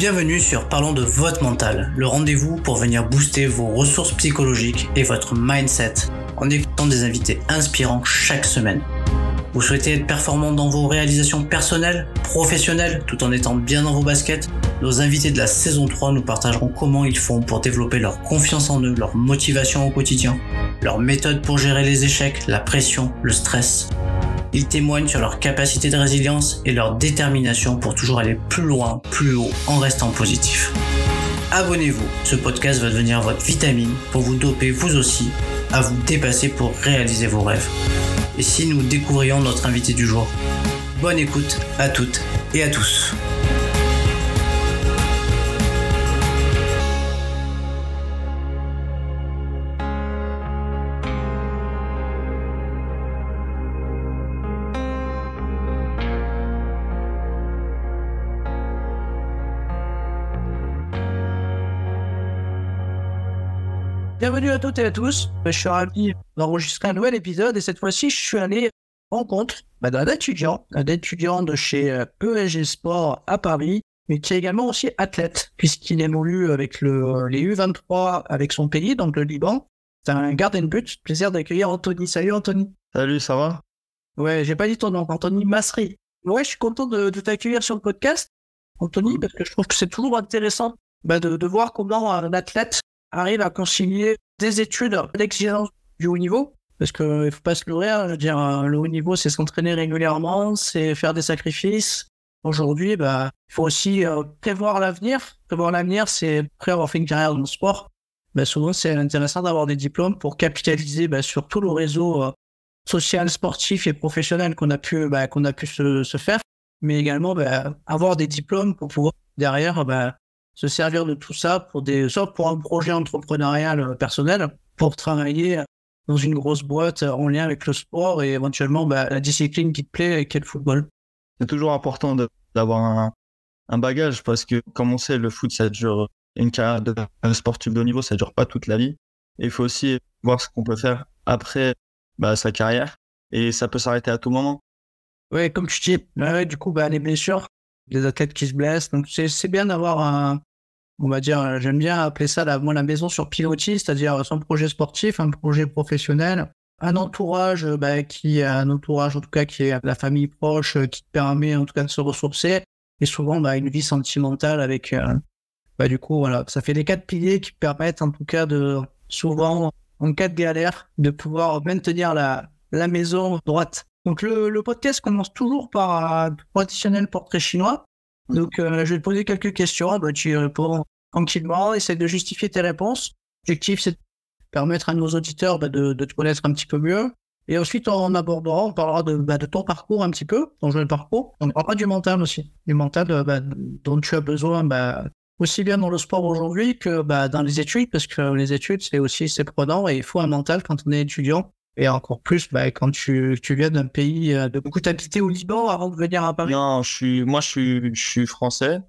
Bienvenue sur Parlons de votre mental, le rendez-vous pour venir booster vos ressources psychologiques et votre mindset en écoutant des invités inspirants chaque semaine. Vous souhaitez être performant dans vos réalisations personnelles, professionnelles, tout en étant bien dans vos baskets Nos invités de la saison 3 nous partageront comment ils font pour développer leur confiance en eux, leur motivation au quotidien, leur méthode pour gérer les échecs, la pression, le stress ils témoignent sur leur capacité de résilience et leur détermination pour toujours aller plus loin, plus haut, en restant positif. Abonnez-vous, ce podcast va devenir votre vitamine pour vous doper vous aussi à vous dépasser pour réaliser vos rêves. Et si nous découvrions notre invité du jour Bonne écoute à toutes et à tous. Bienvenue à toutes et à tous. Je suis ravi d'enregistrer un nouvel épisode et cette fois-ci, je suis allé rencontre bah, d'un étudiant, un étudiant de chez ESG euh, e Sport à Paris, mais qui est également aussi athlète, puisqu'il évolue avec le, euh, les U23 avec son pays, donc le Liban. C'est un garden but. Plaisir d'accueillir Anthony. Salut Anthony. Salut, ça va Ouais, j'ai pas dit ton nom, Anthony Massery. Ouais, je suis content de, t'accueillir sur le podcast, Anthony, mmh. parce que je trouve que c'est toujours intéressant bah, de, de voir comment un athlète arrive à concilier des études, l'exigence du haut niveau, parce qu'il ne faut pas se nourrir. Hein, je veux dire, euh, le haut niveau, c'est s'entraîner régulièrement, c'est faire des sacrifices. Aujourd'hui, bah, il faut aussi euh, prévoir l'avenir. Prévoir l'avenir, c'est prévoir avoir fait une carrière dans le sport. Bah, souvent, c'est intéressant d'avoir des diplômes pour capitaliser bah, sur tout le réseau euh, social, sportif et professionnel qu'on a pu, bah, qu'on a pu se, se, faire, mais également bah, avoir des diplômes pour pouvoir derrière se servir de tout ça pour des, soit pour un projet entrepreneurial euh, personnel, pour travailler dans une grosse boîte euh, en lien avec le sport et éventuellement bah, la discipline qui te plaît, qui est le football. C'est toujours important d'avoir un, bagage parce que, comme on sait, le foot, ça dure une carrière de un sportif de haut niveau, ça dure pas toute la vie. Et il faut aussi voir ce qu'on peut faire après bah, sa carrière et ça peut s'arrêter à tout moment. Oui, comme tu dis, du coup, bah, les blessures, des athlètes qui se blessent. Donc c'est bien d'avoir un, on va dire, j'aime bien appeler ça la, maison sur pilotis, c'est-à-dire son projet sportif, un projet professionnel, un entourage euh, bah, qui un entourage en tout cas qui est la famille proche, euh, qui te permet en tout cas de se ressourcer, et souvent bah, une vie sentimentale avec, euh, bah, du coup voilà, ça fait les quatre piliers qui permettent en tout cas de souvent en cas de galère de pouvoir maintenir la la maison droite. Donc le, podcast commence toujours par un traditionnel portrait chinois. Mhm. Donc euh, je vais te poser quelques questions, bah, tu réponds tranquillement, essaie de justifier tes réponses. L'objectif c'est de permettre à nos auditeurs bah, de, te connaître un petit peu mieux. Et ensuite en abordera, on parlera de, bah, de ton parcours un petit peu, ton jeune parcours. On parlera du mental aussi, du mental euh, bah, dont tu as besoin aussi bien dans le sport aujourd'hui que dans les études, parce que les études c'est aussi c'est prenant et il faut un mental quand on est étudiant et encore plus bah, quand tu, viens d'un pays euh, de beaucoup habité au Liban avant de venir à Paris. Non, je suis, moi je suis, je suis français.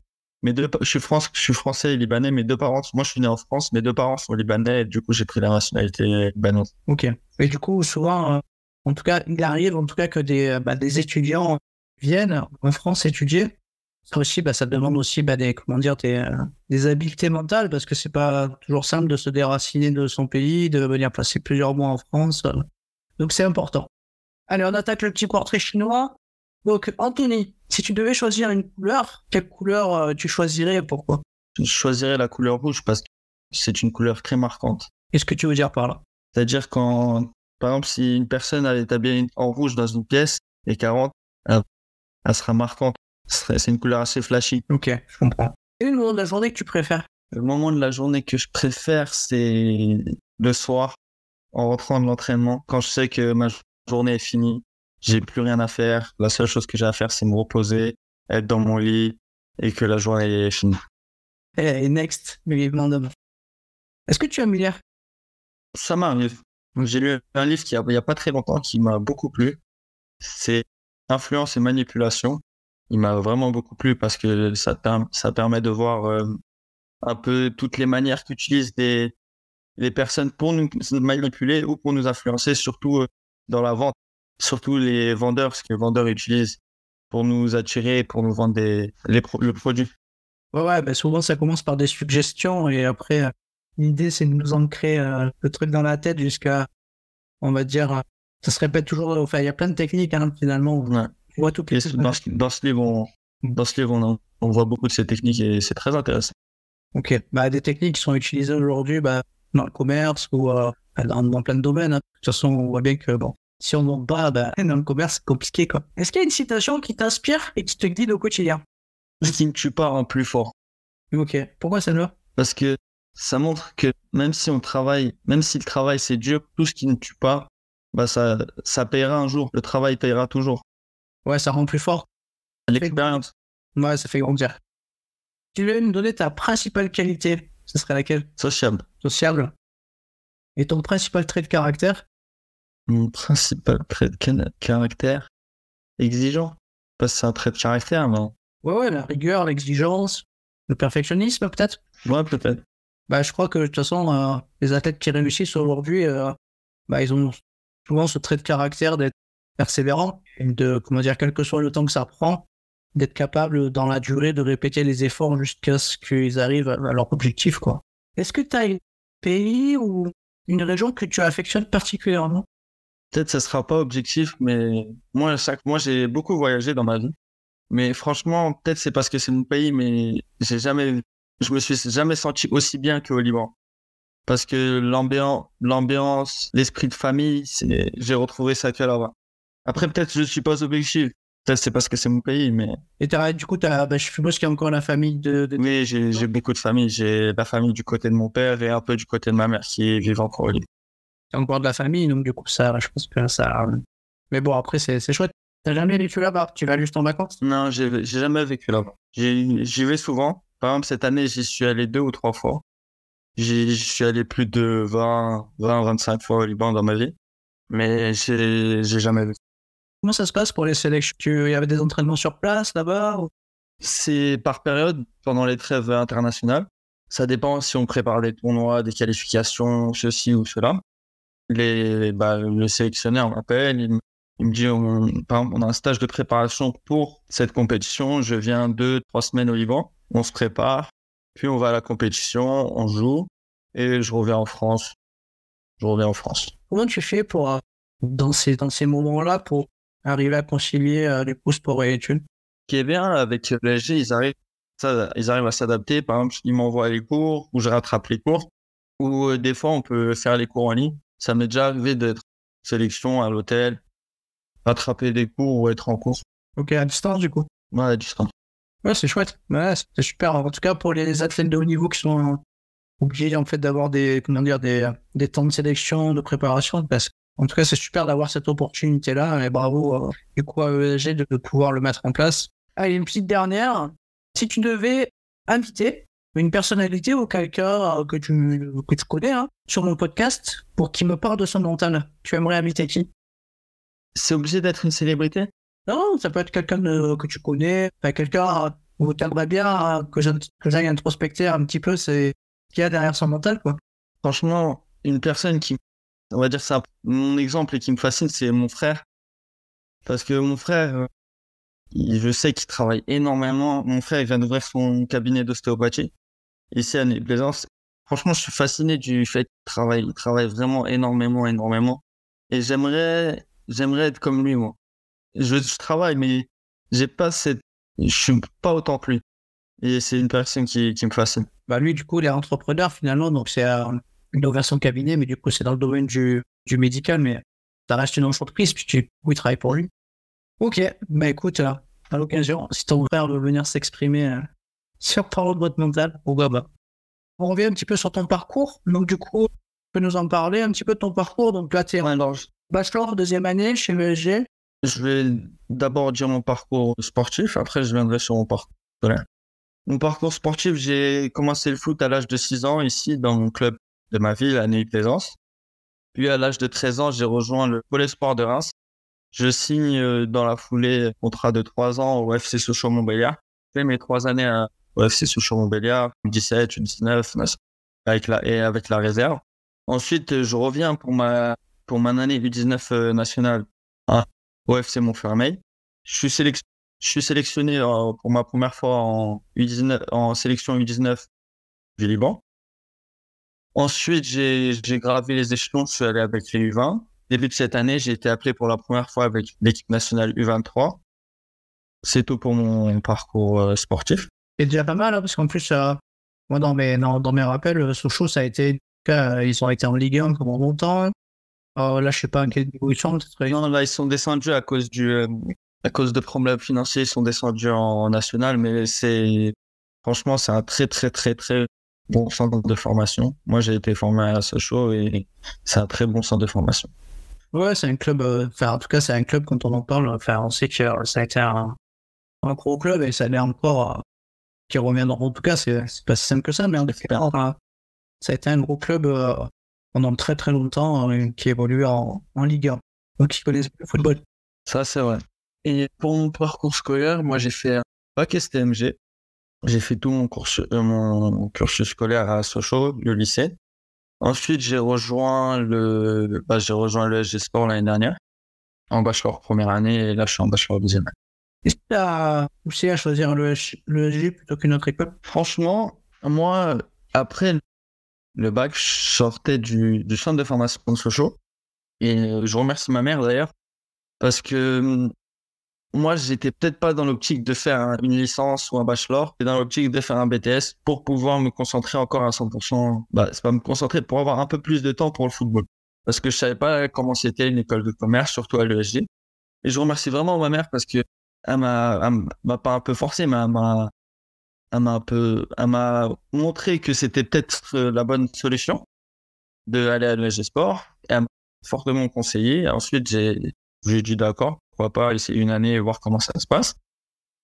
mais je suis je suis français et libanais. Mes deux parents, moi je suis né en France. Mes deux parents sont libanais. du coup, j'ai pris la nationalité libanaise. Ok. Et du coup, souvent, euh, en tout cas, il arrive en tout cas que des, bah, étudiants viennent en France étudier. Ça aussi, bah, ça demande aussi des, comment dire, euh, des habiletés mentales parce que c'est pas toujours simple de se déraciner de son pays, de venir passer plusieurs mois en France. Donc c'est important. Allez, on attaque le petit portrait chinois. Donc Anthony, si tu devais choisir une couleur, quelle couleur euh, tu choisirais et pourquoi Je choisirais la couleur rouge parce que c'est une couleur très marquante. Qu'est-ce que tu veux dire par là C'est-à-dire quand, par exemple, si une personne elle est en rouge dans une pièce et 40, elle, sera marquante. C'est une couleur assez flashy. Ok, je comprends. Et le moment de la journée que tu préfères Le moment de la journée que je préfère, c'est le soir, en rentrant de l'entraînement, quand je sais que ma journée est finie, j'ai plus rien à faire, la seule chose que j'ai à faire, c'est me reposer, être dans mon lit et que la journée est finie. Eh, et next, vivement demain. Est-ce que tu as lire Ça m'arrive. J'ai lu un livre qui, il n'y a pas très longtemps qui m'a beaucoup plu. C'est Influence et manipulation. Il m'a vraiment beaucoup plu parce que ça, permet de voir euh, un peu toutes les manières qu'utilisent des, les personnes pour nous manipuler ou pour nous influencer, surtout euh, dans la vente, surtout les vendeurs, ce que les vendeurs utilisent pour nous attirer, pour nous vendre des, les le produit. Ouais, ouais bah, souvent ça commence par des suggestions et après, l'idée euh, c'est de nous ancrer euh, le truc dans la tête jusqu'à, on va dire, ça se répète toujours, enfin il y a plein de techniques hein, finalement. On voit tout dans, ce, dans, ce livre, on, mm. dans ce livre on voit beaucoup de ces techniques et c'est très intéressant. Ok, bah, des techniques qui sont utilisées aujourd'hui, bah, dans le commerce ou euh, dans, plein de domaines. Hein. De toute façon, on voit bien que bon, si on n'en pas, ben, dans le commerce, c'est compliqué. Quoi. Est-ce qu'il y a une citation qui t'inspire et qui te guide au quotidien Ce Qui ne tue pas rend plus fort. Ok. Pourquoi celle-là Parce que ça montre que même si on travaille, même si le travail c'est dur, tout ce qui ne tue pas, bah ça, ça payera un jour. Le travail payera toujours. Ouais, ça rend plus fort. L'expérience. Ouais, ça fait grandir. Tu veux nous donner ta principale qualité ce serait laquelle Sociable. Sociable. Et ton principal trait de caractère Mon principal trait de caractère Exigeant. Pas c'est un trait de caractère, non Ouais, ouais, la rigueur, l'exigence, le perfectionnisme, peut-être Ouais, peut-être. Bah, je crois que de toute façon, euh, les athlètes qui réussissent aujourd'hui, euh, bah, ils ont souvent ce trait de caractère d'être persévérant de, comment dire, quel que soit le temps que ça prend, d'être capable dans la durée de répéter les efforts jusqu'à ce qu'ils arrivent à leur objectif. quoi. Est-ce que tu as un pays ou une région que tu affectionnes particulièrement Peut-être ça sera pas objectif, mais moi, j'ai beaucoup voyagé dans ma vie. Mais franchement, peut-être c'est parce que c'est mon pays, mais j'ai jamais, je me suis jamais senti aussi bien qu'au Liban. Parce que l'ambiance, l'esprit de famille, j'ai retrouvé ça que là-bas. Après, peut-être je ne suis pas objectif c'est parce que c'est mon pays, mais. Et du coup, as, bah, je suppose qu'il y a encore la famille de. Oui, j'ai beaucoup de famille. J'ai la famille du côté de mon père et un peu du côté de ma mère qui vivent encore au Liban. as encore de la famille, donc du coup, ça, je pense que ça. Mais bon, après, c'est chouette. Tu T'as jamais vécu là-bas Tu vas juste en vacances Non, j'ai jamais vécu là-bas. J'y vais souvent. Par exemple, cette année, j'y suis allé deux ou trois fois. J'y suis allé plus de 20, 20, 25 fois au Liban dans ma vie. Mais j'ai jamais vécu. Comment ça se passe pour les sélections Il y avait des entraînements sur place d'abord C'est par période pendant les trêves internationales. Ça dépend si on prépare des tournois, des qualifications, ceci ou cela. Les, bah, le sélectionneur m'appelle, il, me dit on, a un stage de préparation pour cette compétition. Je viens deux, trois semaines au Liban, on se prépare, puis on va à la compétition, on joue, et je reviens en France. Je reviens en France. Comment tu fais pour, euh, dans ces, dans ces moments-là, pour arriver à concilier euh, les cours pour les études. Ce qui est bien avec l'ESG, ils arrivent, ça, ils arrivent à s'adapter. Par exemple, ils m'envoient les cours ou je rattrape les cours. Ou euh, des fois, on peut faire les cours en ligne. Ça m'est déjà arrivé d'être sélection à l'hôtel, rattraper des cours ou être en cours. Ok, à distance du coup Ouais, à distance. Ouais, c'est chouette. Ouais, c'est super. En tout cas, pour les athlètes de haut niveau qui sont obligés en fait d'avoir des, comment dire, des, des temps de sélection, de préparation, parce que en tout cas, c'est super d'avoir cette opportunité-là et bravo du coup, à ESG de, pouvoir le mettre en place. Allez, une petite dernière. Si tu devais inviter une personnalité ou quelqu'un euh, que tu, connais hein, sur mon podcast pour qu'il me parle de son mental, tu aimerais inviter qui C'est obligé d'être une célébrité Non, ça peut être quelqu'un euh, que tu connais, enfin, quelqu'un où tu aimerais bien euh, que j'aille introspecter un petit peu ce qu'il y a derrière son mental. quoi. Franchement, une personne qui on va dire, ça, mon exemple et qui me fascine, c'est mon frère. Parce que mon frère, euh, je sais qu'il travaille énormément. Mon frère, il vient d'ouvrir son cabinet d'ostéopathie ici à Plaisance. Franchement, je suis fasciné du fait qu'il travaille, il travaille vraiment énormément, énormément. Et j'aimerais, j'aimerais être comme lui, moi. Je, travaille, mais j'ai pas cette, je suis pas autant que lui. Et c'est une personne qui, me fascine. Bah lui, du coup, il est entrepreneur finalement, donc c'est version cabinet, mais du coup, c'est dans le domaine du, du médical, mais ça reste une entreprise, puis tu, oui, pour lui. Ok, bah écoute, à l'occasion, si ton frère veut venir s'exprimer euh, sur Parlo de boîte mentale, au Gaba. On revient un petit peu sur ton parcours. Donc, du coup, tu peux nous en parler un petit peu de ton parcours. Donc, là, tu es bachelor, deuxième année chez l'ESG. Je vais d'abord dire mon parcours sportif, après, je viendrai sur mon parcours Mon parcours sportif, j'ai commencé le foot à l'âge de 6 ans ici dans mon club de ma ville, à Neuilly-Plaisance. Puis à l'âge de 13 ans, j'ai rejoint le Pôle Espoir de Reims. Je signe euh, dans la foulée un contrat de 3 ans au FC Sochaux-Montbéliard. J'ai mes 3 années au FC Sochaux-Montbéliard, 17, 19, avec la, et avec la réserve. Ensuite, je reviens pour ma, pour mon année U19 euh, nationale à au FC Montfermeil. Je suis, sélectionné euh, pour ma première fois en, U19, en sélection U19 du Liban. Ensuite, j'ai gravé les échelons, je suis allé avec les U20. Début de cette année, j'ai été appelé pour la première fois avec l'équipe nationale U23. C'est tout pour mon parcours euh, sportif. C'est déjà pas mal, hein, parce qu'en plus, euh, moi, dans mes, dans, mes rappels, euh, Sochaux, ça a été. ils ont été en Ligue 1 pendant longtemps. là, je sais pas à quel niveau ils sont. Non, là, ils sont descendus à cause, du, à cause de problèmes financiers. Ils sont descendus en, en national, mais c'est. Franchement, c'est un très, très, très, très bon centre de formation. Moi, j'ai été formé à Sochaux et c'est un très bon centre de formation. Ouais, c'est un club, euh, enfin, en tout cas, c'est un club quand on en parle, enfin, on sait que euh, ça a été un, gros club et ça a l'air encore euh, qui reviendront. En tout cas, c'est pas si simple que ça, mais en cas, ça a été un gros club pendant très très longtemps qui évolue en, en Ligue 1. Donc, ils connaissent le football. Ça, c'est vrai. Et pour mon parcours scolaire, moi, j'ai fait un bac STMG j'ai fait tout mon, mon cursus scolaire à Sochaux, le lycée. Ensuite, j'ai rejoint le, bah, j'ai rejoint le Sport l'année dernière, en bachelor première année, et là, je suis en bachelor deuxième année. est ce qui t'a poussé à choisir le, le plutôt qu'une autre école Franchement, moi, après le bac, je sortais du, du centre de formation de Sochaux. Et euh, je remercie ma mère d'ailleurs, parce que hum, moi, j'étais peut-être pas dans l'optique de faire une licence ou un bachelor, mais dans l'optique de faire un BTS pour pouvoir me concentrer encore à 100%. Bah, c'est pas me concentrer, pour avoir un peu plus de temps pour le football. Parce que je savais pas comment c'était une école de commerce, surtout à l'ESG. Et je remercie vraiment ma mère parce que elle m'a, pas un peu forcé, mais elle m'a, un peu, elle m'a montré que c'était peut-être euh, la bonne solution d'aller à l'ESG Sport. Et elle m'a fortement conseillé. ensuite, j'ai, j'ai dit d'accord pas essayer une année et voir comment ça se passe.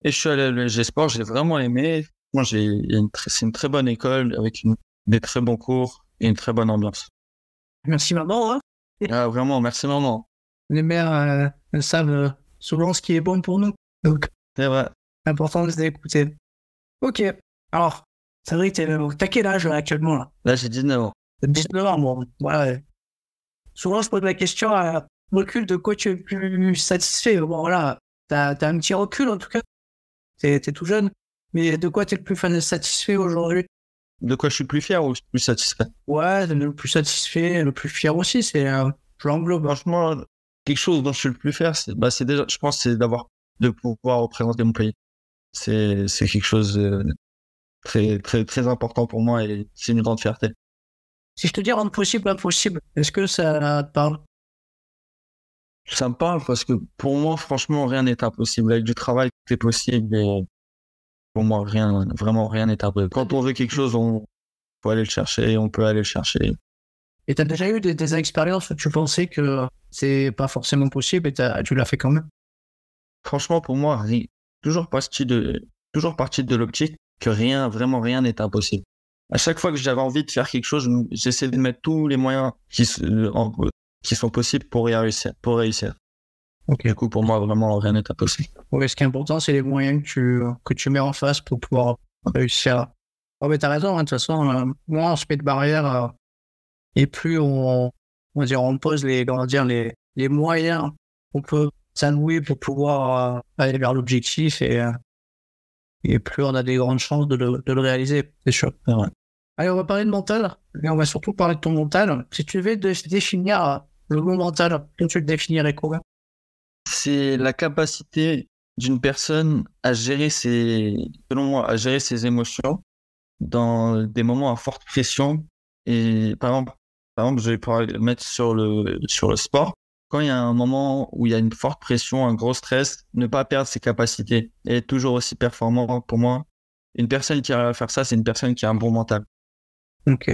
Et je suis allé à Sport, j'ai vraiment aimé. Moi, j'ai une c'est une très bonne école avec des très bons cours et une très bonne ambiance. Merci maman. Hein. Ah, vraiment, merci maman. Les mères, elles euh, savent euh, souvent ce qui est bon pour nous. Donc, c'est vrai. de les écouter Ok. Alors, c'est vrai que t'as quel âge euh, actuellement là Là, j'ai 19 ans. 19 ans, moi. Ouais. Souvent, je pose la question à, recul de le plus satisfait Bon, voilà, t'as as un petit recul en tout cas. T'es tout jeune. Mais de quoi t'es le plus satisfait aujourd'hui De quoi je suis le plus fier ou le plus satisfait Ouais, le plus satisfait, le plus fier aussi, c'est euh, l'englobe. Franchement, quelque chose dont je suis le plus fier, c'est bah, déjà, je pense, c'est d'avoir, de pouvoir représenter mon pays. C'est quelque chose de euh, très, très, très important pour moi et c'est une grande fierté. Si je te dis rendre possible impossible, est-ce que ça te parle ça me parle parce que pour moi, franchement, rien n'est impossible. Avec du travail, c'est possible. mais pour moi, rien, vraiment rien n'est impossible. Quand on veut quelque chose, on peut aller le chercher, on peut aller le chercher. Et tu as déjà eu des, expériences où tu pensais que c'est pas forcément possible et tu l'as fait quand même Franchement, pour moi, toujours partie de, toujours parti de l'optique que rien, vraiment rien n'est impossible. À chaque fois que j'avais envie de faire quelque chose, j'essayais de mettre tous les moyens qui, en, qui sont possibles pour réussir. Pour réussir. Okay. Du coup, pour moi, vraiment, rien n'est impossible. Oui, ce qui est important, c'est les moyens que tu, que tu mets en face pour pouvoir réussir. Oh, mais as raison, hein, de toute façon, euh, moins on se met de barrières euh, et plus on, on, dire, on pose les, dire, les, les moyens qu'on peut s'allouer pour pouvoir euh, aller vers l'objectif et, et plus on a des grandes chances de le, de le réaliser, c'est sûr. Allez, on va parler de mental, mais on va surtout parler de ton mental. Si tu devais définir le mot mental, comment tu le définirais quoi C'est la capacité d'une personne à gérer ses, selon moi, à gérer ses émotions dans des moments à forte pression. Et par exemple, par exemple, je vais pouvoir le mettre sur le, sur le sport. Quand il y a un moment où il y a une forte pression, un gros stress, ne pas perdre ses capacités et toujours aussi performant pour moi. Une personne qui arrive à faire ça, c'est une personne qui a un bon mental. Ok.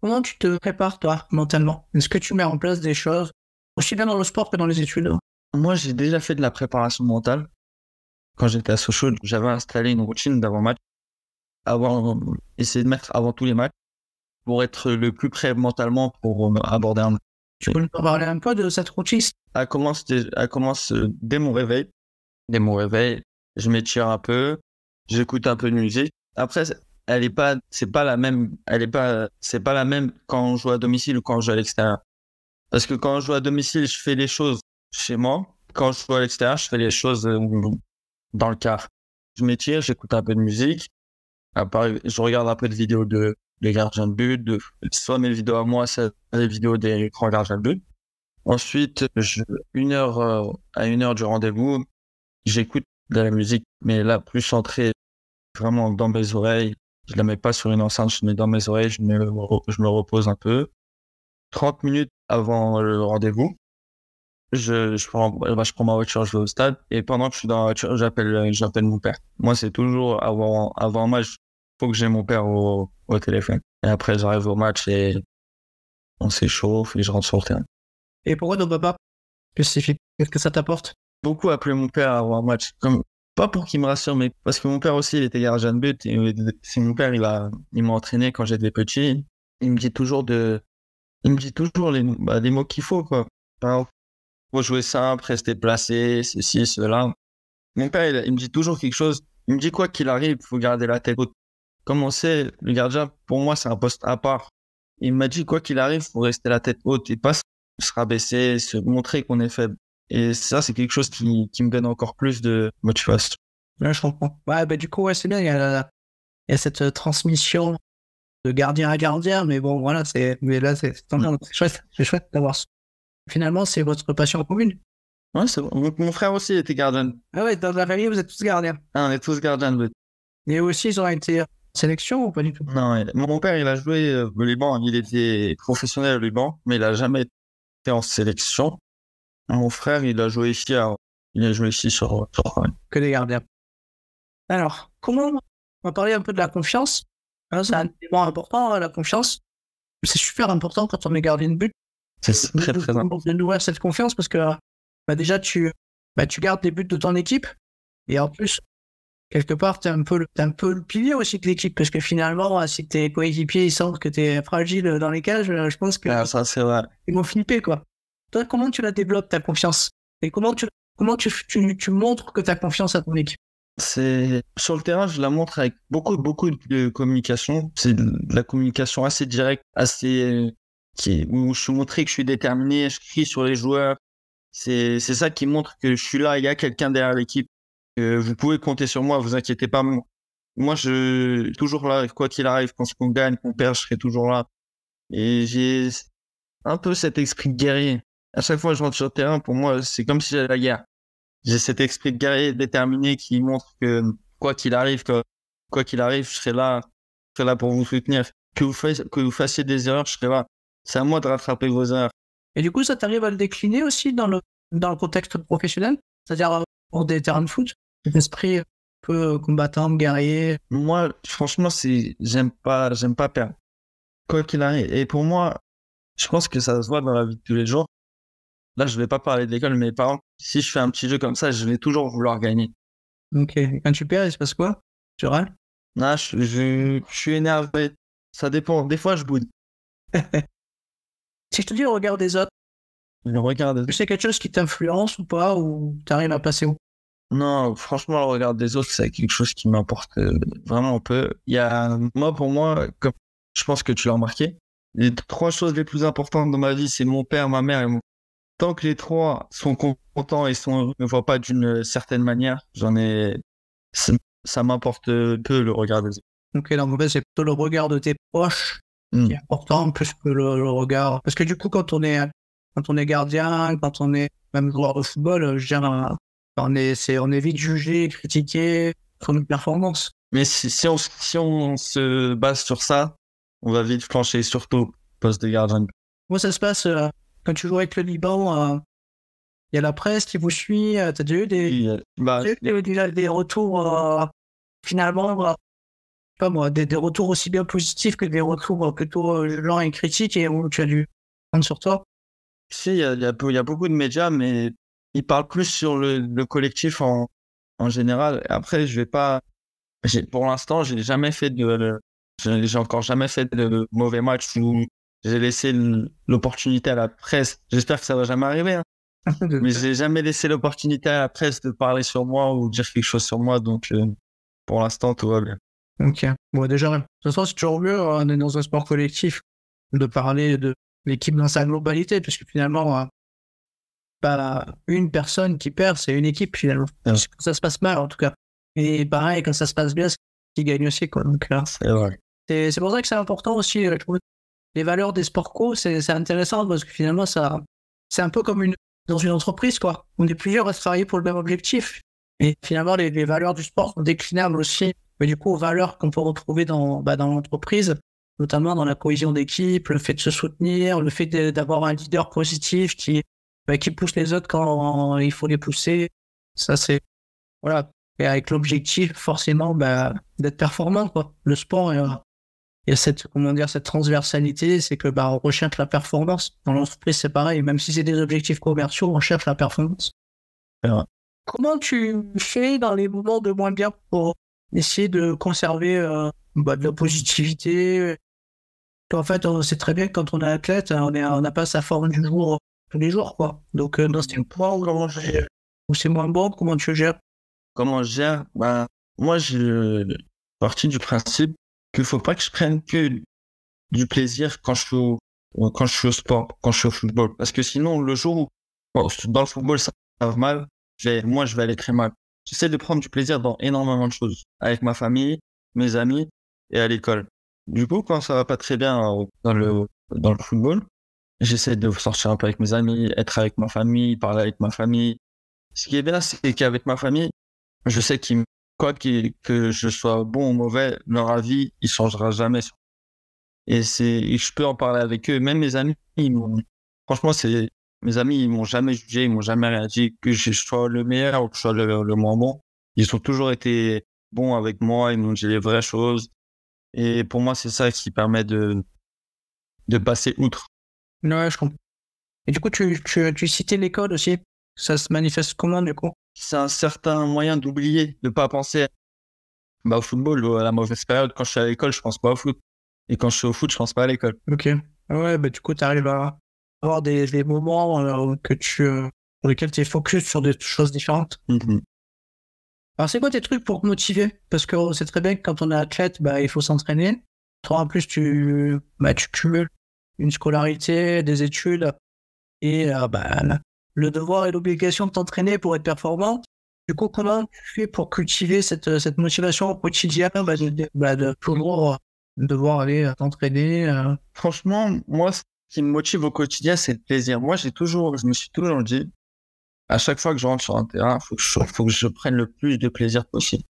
Comment tu te prépares, toi, mentalement Est-ce que tu mets en place des choses, aussi bien dans le sport que dans les études Moi, j'ai déjà fait de la préparation mentale. Quand j'étais à Sochaux, j'avais installé une routine d'avant-match. Avoir, essayer de mettre avant tous les matchs pour être le plus prêt mentalement pour euh, aborder un match. Tu peux nous parler un peu de cette routine Elle commence, elle commence euh, dès mon réveil. Dès mon réveil, je m'étire un peu, j'écoute un peu de musique. Après, elle est pas, c'est pas la même, elle est pas, c'est pas la même quand on joue à domicile ou quand on joue à l'extérieur. Parce que quand je joue à domicile, je fais les choses chez moi. Quand je joue à l'extérieur, je fais les choses euh, dans le car. Je m'étire, j'écoute un peu de musique. je regarde un peu de vidéos de, les gardiens de but, soit mes vidéos à moi, c'est des vidéos des grands gardiens de but. Ensuite, je, une heure euh, à une heure du rendez-vous, j'écoute de la musique, mais là, plus centrée vraiment dans mes oreilles, je la mets pas sur une enceinte, je la mets dans mes oreilles, je me, repose un peu. 30 minutes avant le rendez-vous, je, prends, bah, je prends ma voiture, je vais au stade, et pendant que je suis dans la voiture, j'appelle, mon père. Moi, c'est toujours avant, avant un match, faut que j'ai mon père au, téléphone. Et après, j'arrive au match et on s'échauffe et je rentre sur le terrain. Et pourquoi ton papa Qu'est-ce que ça t'apporte Beaucoup appeler mon père avant un match. Comme pas pour qu'il me rassure, mais parce que mon père aussi, il était gardien de but. Et euh, c'est mon père, il a, il m'a entraîné quand j'étais petit. Il me dit toujours de, il me dit toujours les, bah, mots qu'il faut, quoi. Par exemple, faut jouer simple, rester placé, ceci, cela. Mon père, il, me dit toujours quelque chose. Il me dit quoi qu'il arrive, faut garder la tête haute. Comme on sait, le gardien, pour moi, c'est un poste à part. Il m'a dit quoi qu'il arrive, faut rester la tête haute et pas se rabaisser, se montrer qu'on est faible. Et ça, c'est quelque chose qui, qui, me donne encore plus de motivation. Ouais, je comprends. bah, du coup, c'est bien. Il y, a, cette euh, transmission de gardien à gardien, mais bon, voilà, c'est, mais là, c'est, c'est chouette, chouette d'avoir Finalement, c'est votre passion commune. Ouais, c'est bon. Mon frère aussi était gardien. Ah ouais, dans la famille, vous êtes tous gardiens. Ah, on est tous gardiens. Oui. Et aussi, ils ont été sélection ou pas du tout Non, mon père, il a joué au euh, Liban. Il était professionnel au Liban, mais il a jamais été en sélection. Hein, mon frère, il a joué ici, il a joué ici sur, Que des gardiens. Alors, comment on va parler un peu de la confiance hein, C'est un élément important, hein, la confiance. C'est super important quand on est gardien de but. C'est très très important. De nourrir cette confiance parce que bah, déjà, tu, bah, tu gardes les buts de ton équipe et en plus, quelque part, tu es, un peu le, un peu le pilier aussi de l'équipe parce que finalement, si tes coéquipiers ils sentent que tu es fragile dans les cages, je pense que. Ah, ça, c'est Ils vont flipper quoi comment tu la développes, ta confiance Et comment tu, comment tu, montres que tu as confiance à ton équipe c'est sur le terrain, je la montre avec beaucoup beaucoup de communication. C'est de la communication assez directe, assez où je suis montré que je suis déterminé, je crie sur les joueurs. C'est ça qui montre que je suis là. Il y a quelqu'un derrière l'équipe. vous pouvez compter sur moi. Vous inquiétez pas. Moi, je toujours là, quoi qu'il arrive, quand qu'on gagne, qu'on perd, je serai toujours là. Et j'ai un peu cet esprit guerrier à chaque fois que je rentre sur le terrain, pour moi, c'est comme si j'avais la guerre. J'ai cet esprit de guerrier déterminé qui montre que quoi qu'il arrive, quoi qu'il arrive, je serai là, je serai là pour vous soutenir. Que vous, fassiez, que vous fassiez des erreurs, je serai là. C'est à moi de rattraper vos erreurs. Et du coup, ça t'arrive à le décliner aussi dans le, dans le contexte professionnel, c'est-à-dire euh, pour des terrains de foot, esprit un peu combattant, guerrier. Moi, franchement, c'est, j'aime pas, j'aime pas perdre. Quoi qu'il arrive. Et pour moi, je pense que ça se voit dans la vie de tous les jours. Là, je vais pas parler de l'école, mais par exemple, si je fais un petit jeu comme ça, je vais toujours vouloir gagner. Ok. quand tu perds, il se passe quoi Tu râles Non, je, je, suis énervé. Ça dépend. Des fois, je boude. si je te dis le regard des autres, le regard des autres. C'est quelque chose qui t'influence ou pas Ou rien à passer où Non, franchement, le regard des autres, c'est quelque chose qui m'importe euh, vraiment peu. Il y a, moi, pour moi, comme je pense que tu l'as remarqué, les trois choses les plus importantes dans ma vie, c'est mon père, ma mère et mon tant que les trois sont contents et sont, ne voient pas d'une certaine manière, j'en ai, ça, m'importe peu le regard des autres. Ok, donc en fait, c'est plutôt le regard de tes proches hmm. qui est important plus que le, regard. Parce que du coup, quand on est, quand on est gardien, quand on est même joueur de football, on est, c'est on est vite jugé, critiqué sur nos performances. Mais si, si, on, se base sur ça, on va vite flancher, surtout poste de gardien. Moi, ça se passe euh, quand tu joues avec le Liban, euh, il y a la presse qui vous suit. Euh, t'as déjà eu des, bah, euh, des, retours finalement, pas moi, des, retours aussi bien positifs que des retours plutôt lents et critiques et où tu as dû prendre sur toi. Si, il y, a, beaucoup de médias, mais ils parlent plus sur le, collectif en, général. Après, je vais pas. Pour l'instant, j'ai jamais fait de. J'ai encore jamais fait de mauvais match j'ai laissé l'opportunité à la presse. J'espère que ça va jamais arriver. Hein. Mais mais j'ai jamais laissé l'opportunité à la presse de parler sur moi ou de dire quelque chose sur moi. Donc, euh, pour l'instant, tout va bien. Ok. Bon, déjà, de toute façon, c'est toujours mieux hein, est dans un sport collectif de parler de l'équipe dans sa globalité, puisque finalement, hein, pas une personne qui perd, c'est une équipe finalement. Ah ça se passe mal, en tout cas. Et pareil, quand ça se passe bien, c'est qui gagne aussi, quoi. Donc, euh, c'est pour ça que c'est important aussi, de retrouver les valeurs des sports co, c'est intéressant parce que finalement, ça, c'est un peu comme une, dans une entreprise, quoi. On est plusieurs à travailler pour le même objectif. Et finalement, les, valeurs du sport sont déclinables aussi, mais du coup, aux valeurs qu'on peut retrouver bah, dans, l'entreprise, notamment dans la cohésion d'équipe, le fait de se soutenir, le fait d'avoir un leader positif qui, bah, qui pousse les autres quand il faut les pousser. Ça, c'est, voilà. Et avec l'objectif, forcément, bah, d'être performant, quoi. Le sport, il y a cette comment dire cette transversalité, c'est que bah on recherche la performance. Dans l'entreprise, c'est pareil. Même si c'est des objectifs commerciaux, on cherche la performance. comment tu fais dans les moments de moins bien pour essayer de conserver euh, bah, de la positivité En fait, on sait très bien que quand on est athlète, on n'a pas sa forme du jour tous les jours, quoi. Donc, euh, dans ces points où c'est moins bon, comment tu gères Comment je gère bah, Moi, je parti du principe qu'il faut pas que je prenne que du plaisir quand je suis au, quand je suis au sport, quand je suis au football. Parce que sinon, le jour où, dans le football, ça va mal, je moi, je vais aller très mal. J'essaie de prendre du plaisir dans énormément de choses, avec ma famille, mes amis et à l'école. Du coup, quand ça va pas très bien euh, dans le, dans le football, j'essaie de sortir un peu avec mes amis, être avec ma famille, parler avec ma famille. Ce qui est bien, c'est qu'avec ma famille, je sais qu'ils quoi que je sois bon ou mauvais, leur avis, il changera jamais. Et c'est, je peux en parler avec eux. Même mes amis, franchement, c'est mes amis, ils m'ont jamais jugé, ils m'ont jamais rien dit que je sois le meilleur ou que je sois le, moins bon. Ils ont toujours été bons avec moi, ils m'ont dit les vraies choses. Et pour moi, c'est ça qui permet de, de passer outre. Ouais, je comprends. Et du coup, tu, tu, tu citais codes aussi. Ça se manifeste comment, du coup c'est un certain moyen d'oublier, de pas penser bah, au football à la mauvaise période. Quand je suis à l'école, je pense pas au foot. Et quand je suis au foot, je pense pas à l'école. Ok. Ah ouais, bah, du coup, tu arrives à avoir des, moments euh, que tu, euh, lesquels tu es focus sur des choses différentes. Mm-hmm. Alors, c'est quoi tes trucs pour te motiver Parce que c'est très bien que quand on est athlète, bah, il faut s'entraîner. Toi, en plus, tu, bah, tu cumules une scolarité, des études et euh, bah, le devoir et l'obligation de t'entraîner pour être performant. Du coup, comment tu fais pour cultiver cette, cette motivation au quotidien bah, bah, de, toujours euh, devoir aller euh, t'entraîner euh? Franchement, moi, ce qui me motive au quotidien, c'est le plaisir. Moi, j'ai toujours, je me suis toujours dit, à chaque fois que je rentre sur un terrain, il faut, que je, prenne le plus de plaisir possible.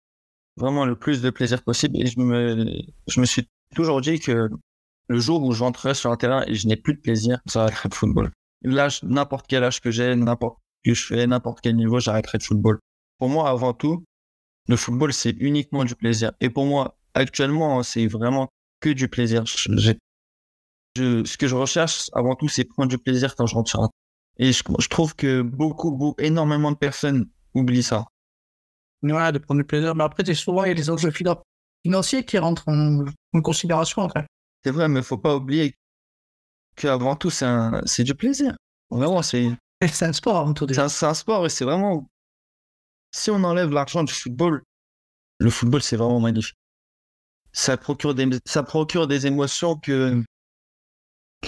Vraiment le plus de plaisir possible. Et je me, je me suis toujours dit que le jour où je rentrerai sur un terrain et je n'ai plus de plaisir, ça va être le football l'âge, n'importe quel âge que j'ai, n'importe que je fais, n'importe quel niveau, j'arrêterai de football. Pour moi, avant tout, le football, c'est uniquement du plaisir. Et pour moi, actuellement, c'est vraiment que du plaisir. ce que je recherche, avant tout, c'est prendre du plaisir quand je rentre et je, trouve que beaucoup, beaucoup, énormément de personnes oublient ça. Ouais, de prendre du plaisir. Mais après, souvent, il y a les enjeux financiers qui rentrent en, en considération. C'est vrai, mais il ne faut pas oublier avant tout, c'est, du plaisir. Vraiment, c'est. C'est un sport, en tout C'est un, sport et c'est vraiment. Si on enlève l'argent du football, le football, c'est vraiment magnifique. Ça procure des, ça procure des émotions que,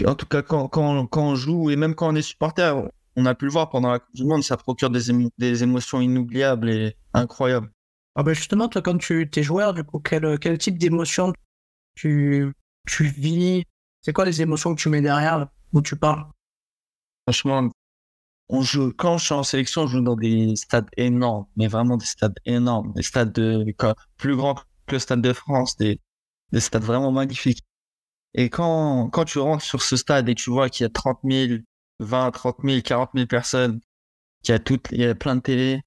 en tout cas, quand, on joue et même quand on est supporter, on a pu le voir pendant la Coupe du Monde, ça procure des, des émotions inoubliables et incroyables. Ah ben justement, toi, quand tu es joueur, du quel, type d'émotion tu, tu vis c'est quoi les émotions que tu mets derrière où tu parles Franchement, on joue, quand je suis en sélection, je joue dans des stades énormes, mais vraiment des stades énormes, des stades plus grands que le Stade de France, des, stades vraiment magnifiques. Et quand, quand tu rentres sur ce stade et tu vois qu'il y a 30 000, 20, 30 000, 40 000 personnes, qu'il y a toutes, il a plein de télé,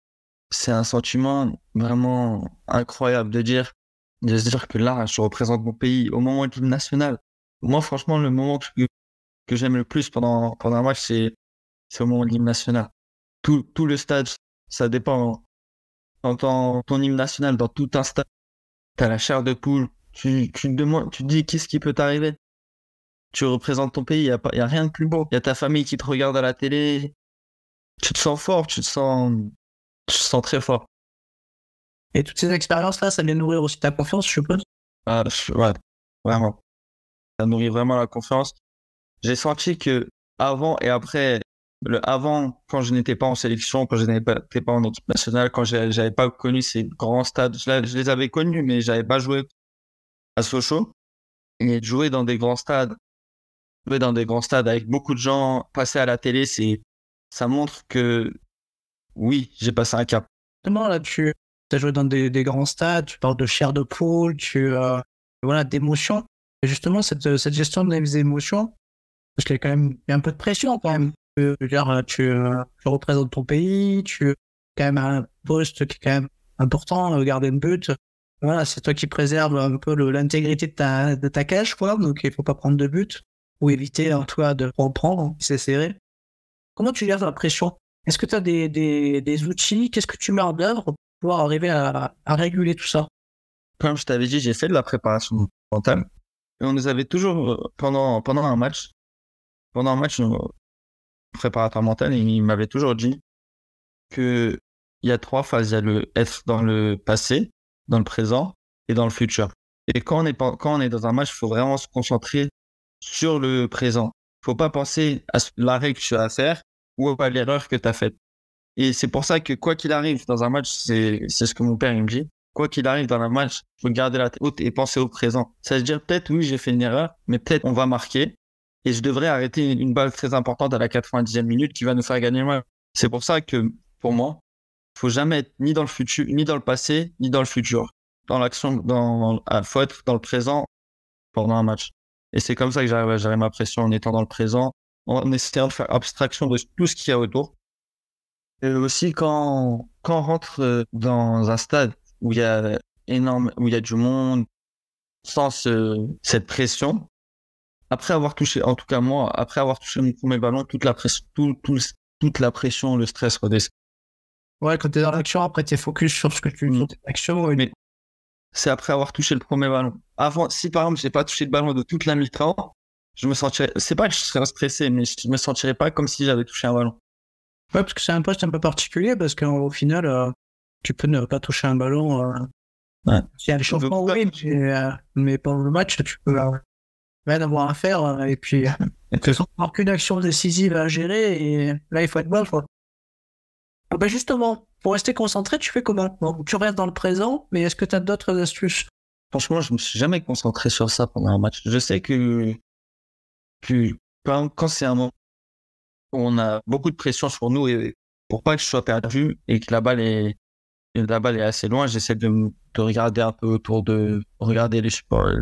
c'est un sentiment vraiment incroyable de dire, de se dire que là, je représente mon pays au moment de national moi, franchement, le moment que, j'aime le plus pendant, pendant un match, c'est au moment de l'hymne national. Tout, le stade, ça dépend. Dans ton, hymne national, dans tout un stade, t'as la chair de poule, tu, tu, demandes, tu te dis qu'est-ce qui peut t'arriver. Tu représentes ton pays, il n'y a, a rien de plus beau. Il y a ta famille qui te regarde à la télé. Tu te sens fort, tu te sens, tu te sens très fort. Et toutes ces expériences-là, ça vient nourrir aussi ta confiance, je suppose Ah, ouais, vraiment ça nourrit vraiment la confiance. J'ai senti que avant et après, le avant, quand je n'étais pas en sélection, quand je n'étais pas en équipe nationale, quand j'avais pas connu ces grands stades, je, les avais connus, mais j'avais pas joué à Sochaux. Et jouer dans des grands stades, jouer dans des grands stades avec beaucoup de gens, passer à la télé, c'est, ça montre que oui, j'ai passé un cap. Comment là, tu as joué dans des, grands stades, tu parles de chair de poule, tu, euh, voilà, émotions justement, euh, cette, gestion de mes émotions, parce qu'il y a quand même un peu de pression quand même. Je veux dire, tu, euh, tu représentes ton pays, tu as quand même un poste qui est quand même important, euh, garder le but. Voilà, c'est toi qui préserves un peu l'intégrité de ta, cage, quoi. Donc, il faut pas prendre de but ou éviter, en toi, de reprendre prendre, hein, c'est serré. Comment tu gères la pression Est-ce que tu as des, outils Qu'est-ce que tu mets en œuvre pour pouvoir arriver à, à réguler tout ça Comme je t'avais dit, j'ai fait de la préparation mentale on nous avait toujours, euh, pendant, pendant un match, pendant un match, euh, préparateur mental, et il m'avait toujours dit que il y a trois phases. Il y a le être dans le passé, dans le présent et dans le futur. Et quand on est, quand on est dans un match, il faut vraiment se concentrer sur le présent. Il faut pas penser à l'arrêt que tu as à faire ou à l'erreur que tu as faite. Et c'est pour ça que quoi qu'il arrive dans un match, c'est ce que mon père il me dit, quoi qu'il arrive dans la match, faut garder la tête haute et penser au présent. Ça veut dire peut-être oui j'ai fait une erreur, mais peut-être on va marquer et je devrais arrêter une balle très importante à la 90e minute qui va nous faire gagner le match. C'est pour ça que pour moi, faut jamais être ni dans le futur, ni dans le passé, ni dans le futur. Dans l'action, dans, faut être dans le présent pendant un match. Et c'est comme ça que j'arrive à gérer ma pression en étant dans le présent, en essayant de faire abstraction de tout ce qu'il y a autour. Et aussi quand quand on rentre dans un stade où il y a énorme, où il y a du monde, sans cette pression. Après avoir touché, en tout cas moi, après avoir touché mon premier ballon, toute la pression, tout, tout, toute la pression, le stress redescend. Ouais, quand t'es dans l'action, après t'es focus sur ce que tu fais mm. Mais c'est après avoir touché le premier ballon. Avant, si par exemple j'ai pas touché de ballon de toute la mi-temps, je me sentirais, c'est pas que je serais stressé, mais je me sentirais pas comme si j'avais touché un ballon. Ouais, parce que c'est un poste un peu particulier, parce qu'au final, euh, tu peux ne pas toucher un ballon. Euh, si Il y a un changement, oui, mais, euh, pendant le match, tu peux euh, avoir à faire. Et puis, aucune action décisive à gérer. Et là, il faut être bon. Ah bah, justement, pour rester concentré, tu fais comment Tu restes dans le présent, mais est-ce que tu as d'autres astuces Franchement, je ne me suis jamais concentré sur ça pendant un match. Je sais que, que quand c'est un moment où on a beaucoup de pression sur nous et pour pas que je sois perdu et que la balle est, la balle est assez loin, j'essaie de, regarder un peu autour de, regarder les,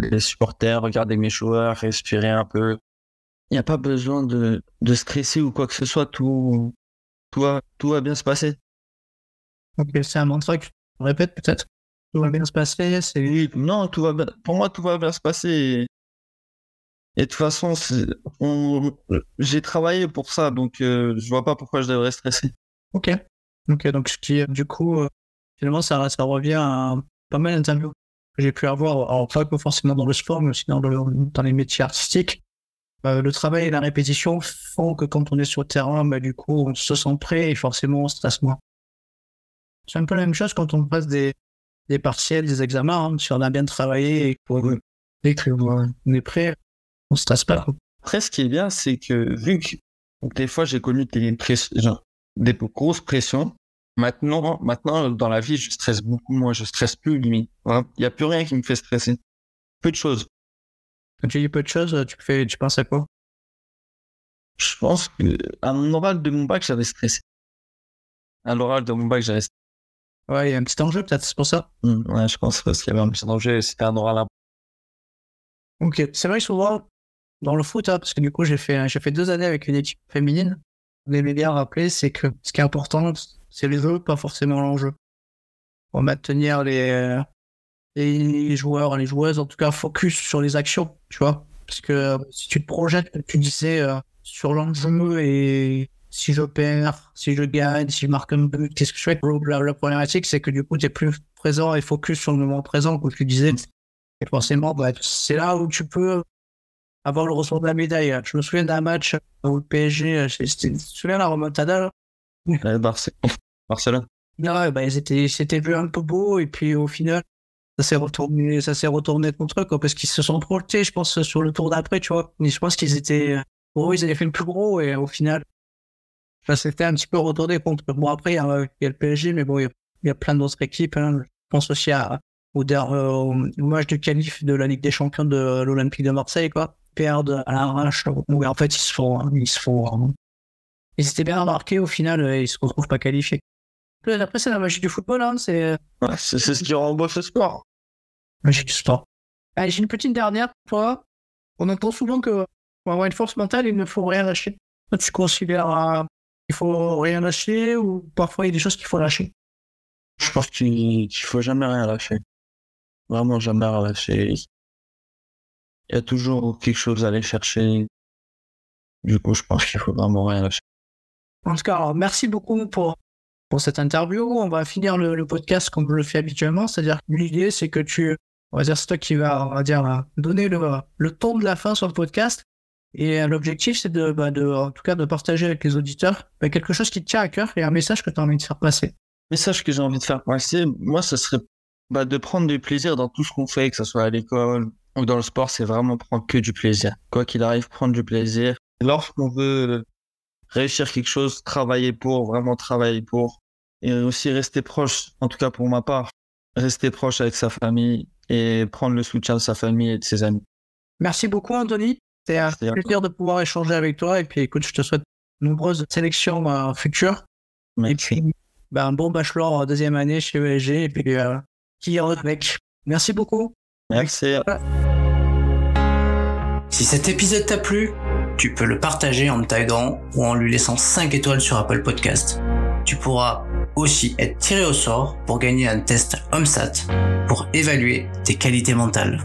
les supporters, regarder mes joueurs, respirer un peu. Il n'y a pas besoin de, de, stresser ou quoi que ce soit, tout, tout, va, tout va bien se passer. Ok, c'est un mantra que je répète peut-être. Tout va bien se passer, c'est... Oui, non, tout va pour moi, tout va bien se passer. Et, de toute façon, j'ai travaillé pour ça, donc je euh, je vois pas pourquoi je devrais stresser. Ok. Ok, donc du coup, euh, finalement, ça, revient à pas mal d'interviews que j'ai pu avoir, alors pas forcément dans le sport, mais aussi dans, les métiers artistiques. Euh, le travail et la répétition font que quand on est sur le terrain, bah, du coup, on se sent prêt et forcément, on stresse moins. C'est un peu la même chose quand on passe des, partiels, des examens. Hein, si on a bien travaillé et qu'on est prêt, on se stresse pas. Après, ce qui est bien, c'est que vu que des fois, j'ai connu des, des grosses pressions, Maintenant, maintenant, dans la vie, je stresse beaucoup moins. Je stresse plus, limite. Hein, il n'y a plus rien qui me fait stresser. Peu de choses. Quand tu dis peu de choses, tu, fais, tu penses à quoi Je pense qu'à mon oral de mon bac, j'avais stressé. À l'oral de mon bac, j'avais stressé. Ouais, il y a un petit enjeu, peut-être, c'est pour ça. Hum, ouais, je pense qu'il y avait un petit enjeu, c'était un oral important. Ok, c'est vrai souvent, dans le foot, hein, parce que du coup, j'ai fait, j'ai fait deux années avec une équipe féminine. On aimait bien rappeler, c'est que ce qui est important, c'est les jeux, pas forcément l'enjeu. Pour maintenir euh, les, les joueurs, les joueuses, en tout cas, focus sur les actions, tu vois. Parce que euh, si tu te projettes, comme tu disais, euh, sur l'enjeu et si je perds, si je gagne, si je marque un but, qu'est-ce que je fais la, problématique, c'est que du coup, tu es plus présent et focus sur le moment présent, comme tu disais. Et forcément, bah, c'est là où tu peux avoir le ressort de la médaille. Je me souviens d'un match au PSG, je me souviens de la remontada. Barcelone Non, bah, c'était un peu beau et puis au final ça s'est retourné ça s'est retourné contre eux quoi, parce qu'ils se sont projetés je pense sur le tour d'après tu vois. Mais je pense qu'ils étaient euh, ils avaient fait le plus gros et au final ça s'était un petit peu retourné contre. Bon après hein, il y, a le PSG mais bon il y, a plein d'autres équipes. Hein. Je pense aussi euh, au, match de qualif de la Ligue des Champions de l'Olympique de Marseille quoi perdent à l'arrache en fait ils se font hein, ils se font ils étaient bien remarqués au final ils se retrouvent pas qualifiés après, c'est la magie du football. Hein, euh, c'est ce qui rend beau ce sport. Magie du sport. Bah, j'ai une petite dernière pour On entend souvent que pour avoir une force mentale, il ne faut rien lâcher. Tu considères euh, qu'il faut rien lâcher ou parfois il y a des choses qu'il faut lâcher Je pense qu'il faut jamais rien lâcher. Vraiment jamais rien lâcher. Il y a toujours quelque chose à aller chercher. Du coup, je pense qu'il faut vraiment rien lâcher. En tout cas, merci beaucoup pour pour cette interview. On va finir le, podcast comme je le fais habituellement, c'est-à-dire l'idée c'est que tu, on va dire c'est toi qui va, va dire euh, donner le, le ton de la fin sur le podcast. Et euh, l'objectif c'est bah, de, en tout cas, de partager avec les auditeurs bah, quelque chose qui te tient à cœur et un message que tu as envie de faire passer. Message que j'ai envie de faire passer, moi ce serait bah, de prendre du plaisir dans tout ce qu'on fait, que ce soit à l'école ou dans le sport, c'est vraiment prendre que du plaisir. Quoi qu'il arrive, prendre du plaisir. Lorsqu'on veut réussir quelque chose, travailler pour, vraiment travailler pour. Et aussi rester proche, en tout cas pour ma part, rester proche avec sa famille et prendre le soutien de sa famille et de ses amis. Merci beaucoup, Anthony. C'est un plaisir de pouvoir échanger avec toi. Et puis, écoute, je te souhaite nombreuses sélections en euh, futures. Merci. Et puis, ben, un bon bachelor en euh, deuxième année chez ESG. Et puis, euh, qui qui est mec. Merci beaucoup. Merci. Si cet épisode t'a plu, tu peux le partager en me taguant ou en lui laissant 5 étoiles sur Apple Podcast. Tu pourras aussi être tiré au sort pour gagner un test HOMESAT pour évaluer tes qualités mentales.